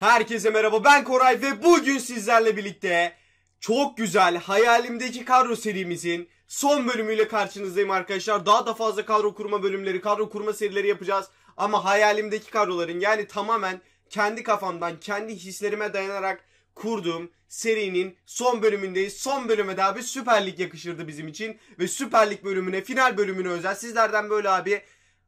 Herkese merhaba ben Koray ve bugün sizlerle birlikte çok güzel hayalimdeki kadro serimizin son bölümüyle karşınızdayım arkadaşlar. Daha da fazla kadro kurma bölümleri, kadro kurma serileri yapacağız. Ama hayalimdeki kadroların yani tamamen kendi kafamdan, kendi hislerime dayanarak kurduğum serinin son bölümündeyiz. Son bölüme de abi süperlik yakışırdı bizim için. Ve süperlik bölümüne, final bölümüne özel sizlerden böyle abi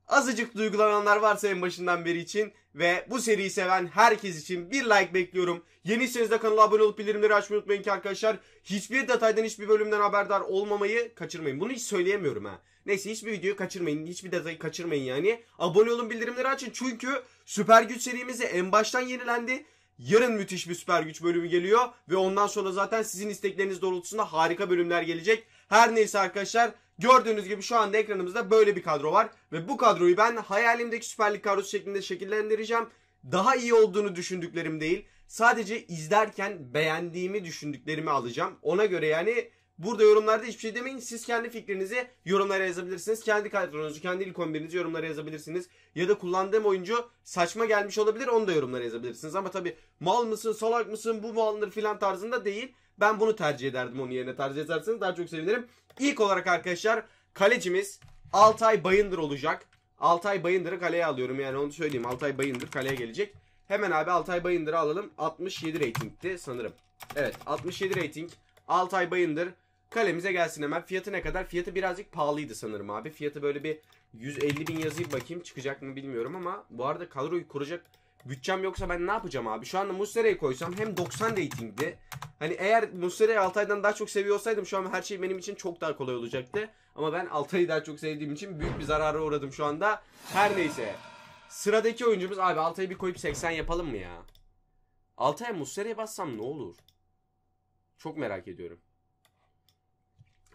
Azıcık duygulananlar varsa en başından beri için ve bu seriyi seven herkes için bir like bekliyorum. Yeniyseniz de kanala abone olup bildirimleri açmayı unutmayın ki arkadaşlar. Hiçbir detaydan hiçbir bölümden haberdar olmamayı kaçırmayın. Bunu hiç söyleyemiyorum ha. Neyse hiçbir videoyu kaçırmayın. Hiçbir detayı kaçırmayın yani. Abone olun bildirimleri açın. Çünkü süper güç serimizi en baştan yenilendi. Yarın müthiş bir süper güç bölümü geliyor. Ve ondan sonra zaten sizin istekleriniz doğrultusunda harika bölümler gelecek. Her neyse arkadaşlar Gördüğünüz gibi şu anda ekranımızda böyle bir kadro var. Ve bu kadroyu ben hayalimdeki Süper Lig kadrosu şeklinde şekillendireceğim. Daha iyi olduğunu düşündüklerim değil. Sadece izlerken beğendiğimi düşündüklerimi alacağım. Ona göre yani Burada yorumlarda hiçbir şey demeyin. Siz kendi fikrinizi yorumlara yazabilirsiniz. Kendi kadronuzu, kendi ilk 11'inizi yorumlara yazabilirsiniz. Ya da kullandığım oyuncu saçma gelmiş olabilir. Onu da yorumlara yazabilirsiniz. Ama tabii mal mısın, salak mısın, bu mu alınır filan tarzında değil. Ben bunu tercih ederdim onun yerine. Tercih ederseniz daha çok sevinirim. İlk olarak arkadaşlar kalecimiz Altay Bayındır olacak. Altay Bayındır'ı kaleye alıyorum. Yani onu söyleyeyim. Altay Bayındır kaleye gelecek. Hemen abi Altay Bayındır'ı alalım. 67 reytingti sanırım. Evet 67 reyting. Altay Bayındır Kalemize gelsin hemen. Fiyatı ne kadar? Fiyatı birazcık pahalıydı sanırım abi. Fiyatı böyle bir 150 bin yazayım bakayım çıkacak mı bilmiyorum ama bu arada kadroyu kuracak bütçem yoksa ben ne yapacağım abi? Şu anda Muslera'yı koysam hem 90 ratingdi. Hani eğer Muslera'yı Altay'dan daha çok seviyor olsaydım şu an her şey benim için çok daha kolay olacaktı. Ama ben Altay'ı daha çok sevdiğim için büyük bir zarara uğradım şu anda. Her neyse. Sıradaki oyuncumuz abi Altay'ı bir koyup 80 yapalım mı ya? Altay'a Muslera'ya bassam ne olur? Çok merak ediyorum.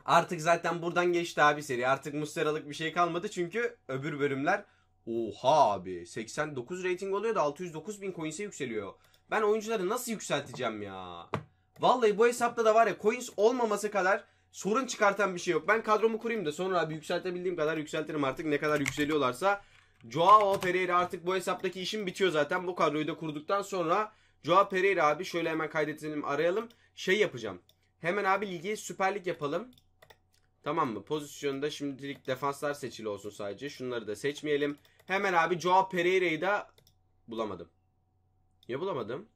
Artık zaten buradan geçti abi seri. Artık Mustera'lık bir şey kalmadı çünkü öbür bölümler oha abi 89 rating oluyor da 609 bin coins'e yükseliyor. Ben oyuncuları nasıl yükselteceğim ya? Vallahi bu hesapta da var ya coins olmaması kadar sorun çıkartan bir şey yok. Ben kadromu kurayım da sonra abi yükseltebildiğim kadar yükseltirim artık ne kadar yükseliyorlarsa. Joao Pereira artık bu hesaptaki işim bitiyor zaten. Bu kadroyu da kurduktan sonra Joao Pereira abi şöyle hemen kaydetelim arayalım. Şey yapacağım. Hemen abi ligi süperlik yapalım. Tamam mı? Pozisyonda şimdilik defanslar seçili olsun sadece. Şunları da seçmeyelim. Hemen abi Joao Pereira'yı da bulamadım. Niye bulamadım?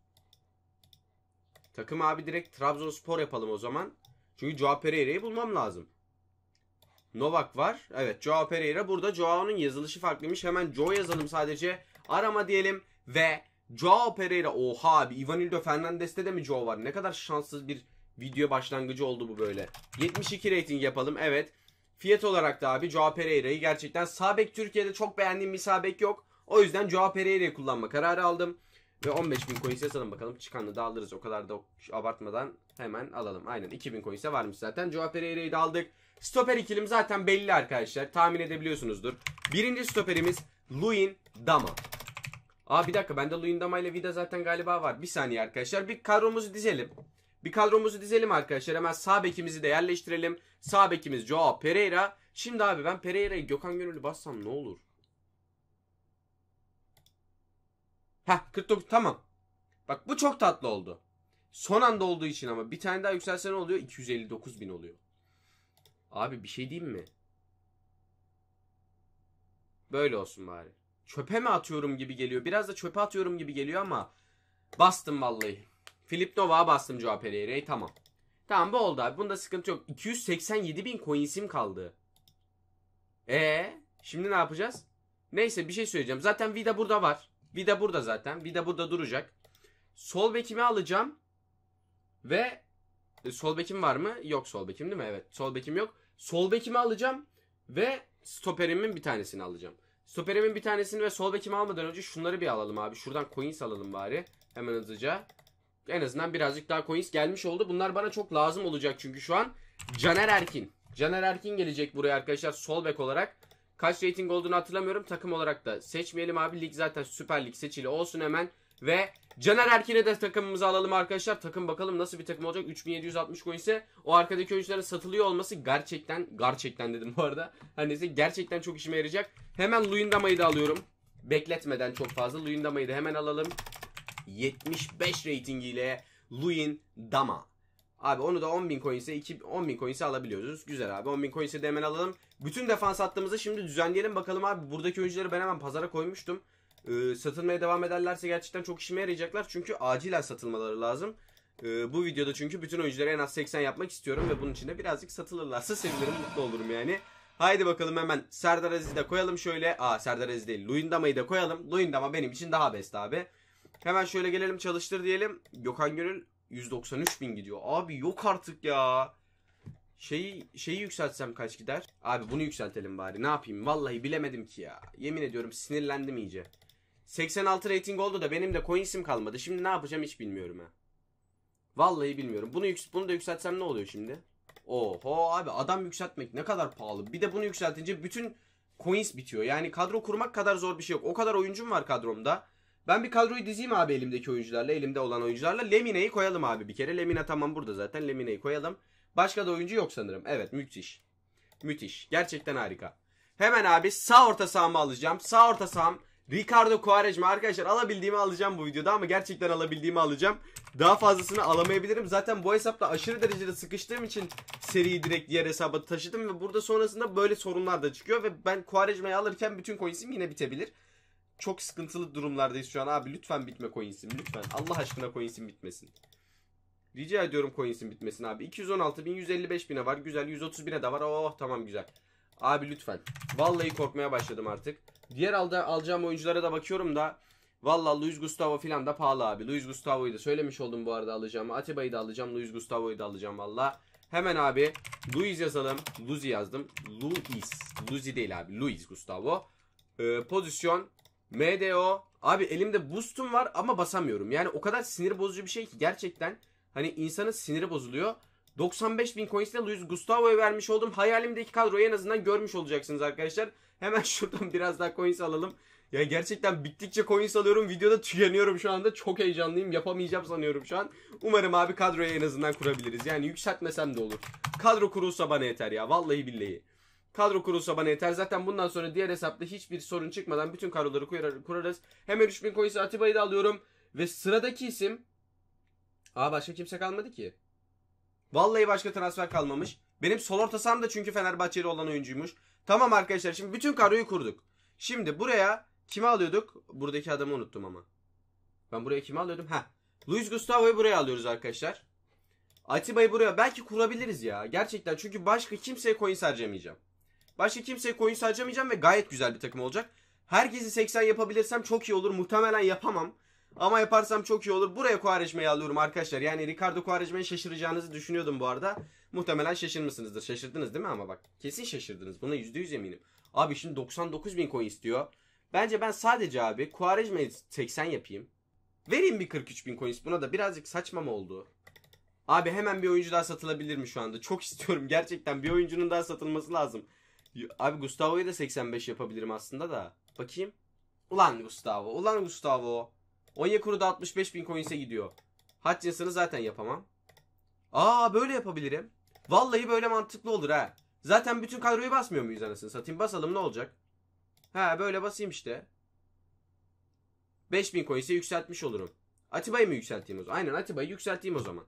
Takım abi direkt Trabzonspor yapalım o zaman. Çünkü Joao Pereira'yı bulmam lazım. Novak var. Evet Joao Pereira burada. Joao'nun yazılışı farklıymış. Hemen Joe yazalım sadece. Arama diyelim ve Joao Pereira. Oha abi Ivanildo Fernandes'te de mi Joe var? Ne kadar şanssız bir Video başlangıcı oldu bu böyle. 72 rating yapalım evet. Fiyat olarak da abi Joao Pereira'yı gerçekten Sabek Türkiye'de çok beğendiğim bir Sabek yok. O yüzden Joao Pereira'yı kullanma kararı aldım. Ve 15.000 coin satalım bakalım. Çıkanı da alırız. O kadar da abartmadan hemen alalım. Aynen 2000 coin'se varmış zaten. Joao Pereira'yı da aldık. Stoper ikilim zaten belli arkadaşlar. Tahmin edebiliyorsunuzdur. Birinci stoperimiz Luin Dama. Aa bir dakika bende Luin Dama ile Vida zaten galiba var. Bir saniye arkadaşlar. Bir karomuzu dizelim. Bir kadromuzu dizelim arkadaşlar. Hemen sağ bekimizi de yerleştirelim. Sağ bekimiz Joao Pereira. Şimdi abi ben Pereira'yı Gökhan Gönüllü bassam ne olur? Heh 49 tamam. Bak bu çok tatlı oldu. Son anda olduğu için ama bir tane daha yükselse ne oluyor? 259 bin oluyor. Abi bir şey diyeyim mi? Böyle olsun bari. Çöpe mi atıyorum gibi geliyor. Biraz da çöpe atıyorum gibi geliyor ama bastım vallahi. Filip Nova'ya bastım Joao Pereira'yı tamam. Tamam bu oldu abi. Bunda sıkıntı yok. 287 bin sim kaldı. E şimdi ne yapacağız? Neyse bir şey söyleyeceğim. Zaten Vida burada var. Vida burada zaten. Vida burada duracak. Sol bekimi alacağım. Ve e, sol bekim var mı? Yok sol bekim değil mi? Evet sol bekim yok. Sol bekimi alacağım ve stoperimin bir tanesini alacağım. Stoperimin bir tanesini ve sol bekimi almadan önce şunları bir alalım abi. Şuradan coins alalım bari. Hemen hızlıca en azından birazcık daha coins gelmiş oldu. Bunlar bana çok lazım olacak çünkü şu an Caner Erkin. Caner Erkin gelecek buraya arkadaşlar sol bek olarak. Kaç rating olduğunu hatırlamıyorum. Takım olarak da seçmeyelim abi. Lig zaten Süper Lig seçili olsun hemen. Ve Caner Erkin'e de takımımızı alalım arkadaşlar. Takım bakalım nasıl bir takım olacak. 3760 coin ise o arkadaki oyuncuların satılıyor olması gerçekten, gerçekten dedim bu arada. hani neyse gerçekten çok işime yarayacak. Hemen Luyendama'yı da alıyorum. Bekletmeden çok fazla. Luyendama'yı da hemen alalım. 75 ratingiyle Luin Dama. Abi onu da 10.000 coins'e 10.000 coins'e alabiliyoruz. Güzel abi 10.000 coins'e de hemen alalım. Bütün defans attığımızı şimdi düzenleyelim bakalım abi. Buradaki oyuncuları ben hemen pazara koymuştum. Ee, satılmaya devam ederlerse gerçekten çok işime yarayacaklar. Çünkü acilen satılmaları lazım. Ee, bu videoda çünkü bütün oyuncuları en az 80 yapmak istiyorum. Ve bunun için de birazcık satılırlarsa sevinirim mutlu olurum yani. Haydi bakalım hemen Serdar Aziz'i de koyalım şöyle. Aa Serdar Aziz değil Luyendama'yı da koyalım. Luyendama benim için daha best abi. Hemen şöyle gelelim çalıştır diyelim. Gökhan Gönül 193 bin gidiyor. Abi yok artık ya. Şeyi, şeyi yükseltsem kaç gider? Abi bunu yükseltelim bari. Ne yapayım? Vallahi bilemedim ki ya. Yemin ediyorum sinirlendim iyice. 86 rating oldu da benim de coinsim kalmadı. Şimdi ne yapacağım hiç bilmiyorum ha. Vallahi bilmiyorum. Bunu, bunu da yükseltsem ne oluyor şimdi? Oho abi adam yükseltmek ne kadar pahalı. Bir de bunu yükseltince bütün coins bitiyor. Yani kadro kurmak kadar zor bir şey yok. O kadar oyuncum var kadromda. Ben bir kadroyu dizeyim abi elimdeki oyuncularla, elimde olan oyuncularla. Lemine'yi koyalım abi bir kere. Lemine tamam burada zaten. Lemine'yi koyalım. Başka da oyuncu yok sanırım. Evet müthiş. Müthiş. Gerçekten harika. Hemen abi sağ orta sahamı alacağım. Sağ orta saham Ricardo Quaresma arkadaşlar alabildiğimi alacağım bu videoda ama gerçekten alabildiğimi alacağım. Daha fazlasını alamayabilirim. Zaten bu hesapta aşırı derecede sıkıştığım için seriyi direkt diğer hesaba taşıdım ve burada sonrasında böyle sorunlar da çıkıyor ve ben Quaresma'yı alırken bütün coins'im yine bitebilir. Çok sıkıntılı durumlardayız şu an abi. Lütfen bitme coinsim. Lütfen. Allah aşkına coinsim bitmesin. Rica ediyorum coinsim bitmesin abi. 216 bin 155 bine var. Güzel. 130 bine de var. Oh tamam güzel. Abi lütfen. Vallahi korkmaya başladım artık. Diğer alda, alacağım oyunculara da bakıyorum da Valla Luis Gustavo filan da pahalı abi. Luis Gustavo'yu da söylemiş oldum bu arada alacağım. Atiba'yı da alacağım. Luis Gustavo'yu da alacağım valla. Hemen abi Luis yazalım. Luzi yazdım. Luis. Luzi değil abi. Luis Gustavo. Ee, pozisyon MDO. Abi elimde boost'um var ama basamıyorum. Yani o kadar sinir bozucu bir şey ki gerçekten hani insanın siniri bozuluyor. 95 bin coins'le Luis Gustavo'ya vermiş oldum hayalimdeki kadroyu en azından görmüş olacaksınız arkadaşlar. Hemen şuradan biraz daha coins alalım. Ya gerçekten bittikçe coins alıyorum. Videoda tükeniyorum şu anda. Çok heyecanlıyım. Yapamayacağım sanıyorum şu an. Umarım abi kadroya en azından kurabiliriz. Yani yükseltmesem de olur. Kadro kurulsa bana yeter ya. Vallahi billahi. Kadro kurulsa bana yeter. Zaten bundan sonra diğer hesapta hiçbir sorun çıkmadan bütün kadroları kurarız. Hemen 3000 coins Atiba'yı da alıyorum. Ve sıradaki isim... Aa başka kimse kalmadı ki. Vallahi başka transfer kalmamış. Benim sol ortasam da çünkü Fenerbahçeli olan oyuncuymuş. Tamam arkadaşlar şimdi bütün kadroyu kurduk. Şimdi buraya kimi alıyorduk? Buradaki adamı unuttum ama. Ben buraya kimi alıyordum? Ha. Luis Gustavo'yu buraya alıyoruz arkadaşlar. Atiba'yı buraya belki kurabiliriz ya. Gerçekten çünkü başka kimseye coin harcamayacağım. Başka kimseye coin harcamayacağım ve gayet güzel bir takım olacak. Herkesi 80 yapabilirsem çok iyi olur. Muhtemelen yapamam. Ama yaparsam çok iyi olur. Buraya Kuvareşme'yi alıyorum arkadaşlar. Yani Ricardo Kuvareşme'ye şaşıracağınızı düşünüyordum bu arada. Muhtemelen şaşırmışsınızdır. Şaşırdınız değil mi ama bak. Kesin şaşırdınız. Buna %100 eminim. Abi şimdi 99 bin coin istiyor. Bence ben sadece abi Kuvareşme'yi 80 yapayım. Vereyim bir 43 bin coin. Buna da birazcık saçma mı oldu? Abi hemen bir oyuncu daha satılabilir mi şu anda? Çok istiyorum. Gerçekten bir oyuncunun daha satılması lazım. Abi Gustavo'yu da 85 yapabilirim aslında da. Bakayım. Ulan Gustavo. Ulan Gustavo. da 65 bin coins'e gidiyor. Hutchinson'ı zaten yapamam. Aa böyle yapabilirim. Vallahi böyle mantıklı olur ha. Zaten bütün kadroyu basmıyor muyuz anasını satayım? Basalım ne olacak? Ha böyle basayım işte. 5000 coins'e yükseltmiş olurum. Atiba'yı mı yükselteyim o zaman? Aynen Atiba'yı yükselteyim o zaman.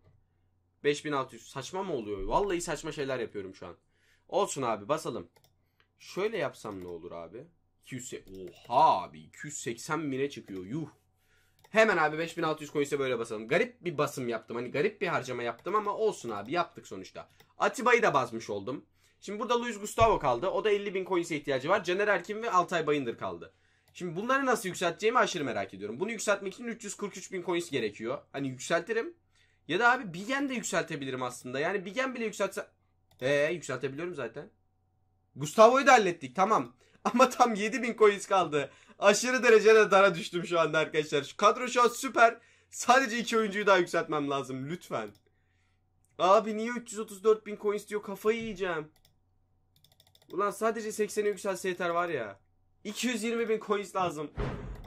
5600 saçma mı oluyor? Vallahi saçma şeyler yapıyorum şu an. Olsun abi basalım. Şöyle yapsam ne olur abi? 200 Oha abi 280 bine çıkıyor yuh. Hemen abi 5600 coins'e böyle basalım. Garip bir basım yaptım. Hani garip bir harcama yaptım ama olsun abi yaptık sonuçta. Atiba'yı da basmış oldum. Şimdi burada Luis Gustavo kaldı. O da 50 bin coins'e ihtiyacı var. Caner Erkin ve Altay Bayındır kaldı. Şimdi bunları nasıl yükselteceğimi aşırı merak ediyorum. Bunu yükseltmek için 343 bin coins gerekiyor. Hani yükseltirim. Ya da abi Bigen de yükseltebilirim aslında. Yani Bigen bile yükseltse... Eee yükseltebiliyorum zaten. Gustavo'yu da hallettik tamam. Ama tam 7000 coins kaldı. Aşırı derecede dara düştüm şu anda arkadaşlar. Şu kadro şu an süper. Sadece iki oyuncuyu daha yükseltmem lazım lütfen. Abi niye 334 bin coins diyor kafayı yiyeceğim. Ulan sadece 80'e yükselse yeter var ya. 220 bin coins lazım.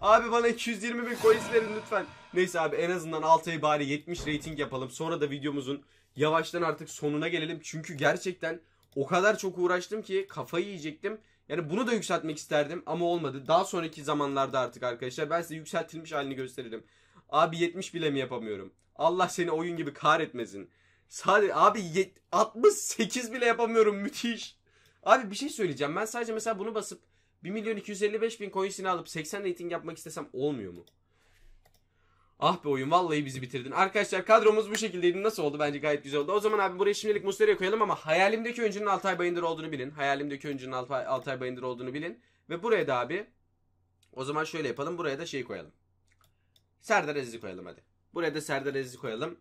Abi bana 220 bin coins verin lütfen. Neyse abi en azından 6 ay bari 70 rating yapalım. Sonra da videomuzun yavaştan artık sonuna gelelim. Çünkü gerçekten o kadar çok uğraştım ki kafayı yiyecektim. Yani bunu da yükseltmek isterdim ama olmadı. Daha sonraki zamanlarda artık arkadaşlar ben size yükseltilmiş halini gösteririm. Abi 70 bile mi yapamıyorum? Allah seni oyun gibi kahretmesin. Sadece abi 68 bile yapamıyorum müthiş. Abi bir şey söyleyeceğim. Ben sadece mesela bunu basıp 1 milyon 255 bin coinsini alıp 80 rating yapmak istesem olmuyor mu? Ah be oyun vallahi bizi bitirdin. Arkadaşlar kadromuz bu şekildeydi. Nasıl oldu? Bence gayet güzel oldu. O zaman abi buraya şimdilik Muslera'ya koyalım ama hayalimdeki oyuncunun Altay Bayındır olduğunu bilin. Hayalimdeki oyuncunun Altay, Altay Bayındır olduğunu bilin. Ve buraya da abi o zaman şöyle yapalım. Buraya da şey koyalım. Serdar Aziz'i koyalım hadi. Buraya da Serdar Aziz'i koyalım.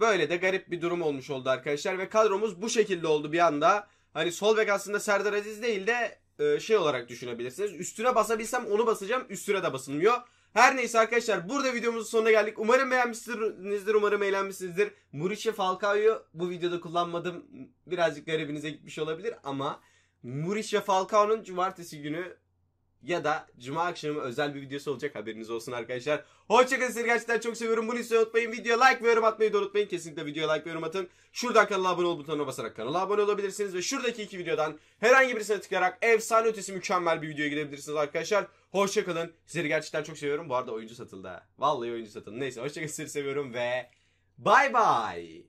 Böyle de garip bir durum olmuş oldu arkadaşlar. Ve kadromuz bu şekilde oldu bir anda. Hani sol bek aslında Serdar Aziz değil de e, şey olarak düşünebilirsiniz. Üstüne basabilsem onu basacağım. Üstüne de basılmıyor. Her neyse arkadaşlar burada videomuzun sonuna geldik. Umarım beğenmişsinizdir. Umarım eğlenmişsinizdir. Muriçi Falcao'yu bu videoda kullanmadım. Birazcık garibinize gitmiş olabilir ama Muriç Falcao'nun cumartesi günü ya da cuma akşamı özel bir videosu olacak haberiniz olsun arkadaşlar. Hoşçakalın sizi gerçekten çok seviyorum. Bunu ise unutmayın. Video like ve yorum atmayı da unutmayın. Kesinlikle video like ve yorum atın. Şuradan kanala abone ol butonuna basarak kanala abone olabilirsiniz. Ve şuradaki iki videodan herhangi birisine tıklayarak efsane ötesi mükemmel bir videoya gidebilirsiniz arkadaşlar. Hoşçakalın. Sizi gerçekten çok seviyorum. Bu arada oyuncu satıldı. Vallahi oyuncu satıldı. Neyse hoşçakalın sizi seviyorum ve bye bye.